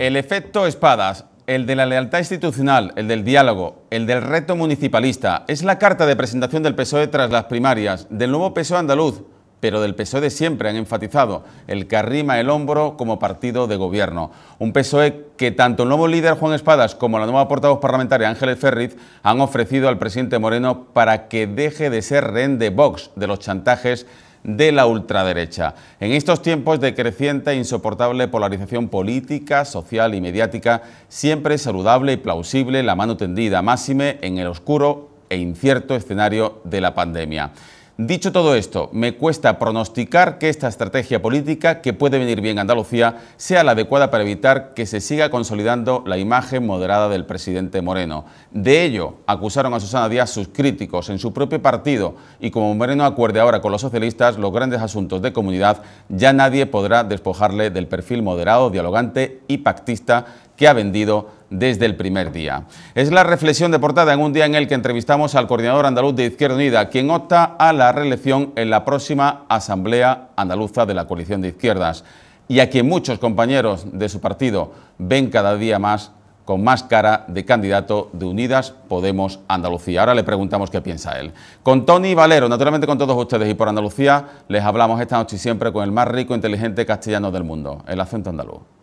El efecto espadas, el de la lealtad institucional, el del diálogo, el del reto municipalista, es la carta de presentación del PSOE tras las primarias, del nuevo PSOE andaluz, pero del PSOE de siempre, han enfatizado, el que arrima el hombro como partido de gobierno. Un PSOE que tanto el nuevo líder Juan Espadas como la nueva portavoz parlamentaria Ángeles Ferriz han ofrecido al presidente Moreno para que deje de ser rehén de Vox, de los chantajes de la ultraderecha. En estos tiempos de creciente e insoportable polarización política, social y mediática, siempre es saludable y plausible la mano tendida, máxime en el oscuro e incierto escenario de la pandemia. Dicho todo esto, me cuesta pronosticar que esta estrategia política, que puede venir bien a Andalucía, sea la adecuada para evitar que se siga consolidando la imagen moderada del presidente Moreno. De ello, acusaron a Susana Díaz sus críticos en su propio partido y como Moreno acuerde ahora con los socialistas los grandes asuntos de comunidad, ya nadie podrá despojarle del perfil moderado, dialogante y pactista que ha vendido desde el primer día. Es la reflexión de portada en un día en el que entrevistamos al coordinador andaluz de Izquierda Unida, quien opta a la reelección en la próxima Asamblea Andaluza de la Coalición de Izquierdas y a quien muchos compañeros de su partido ven cada día más con más cara de candidato de Unidas Podemos Andalucía. Ahora le preguntamos qué piensa él. Con Tony Valero, naturalmente con todos ustedes y por Andalucía, les hablamos esta noche y siempre con el más rico e inteligente castellano del mundo, el acento andaluz.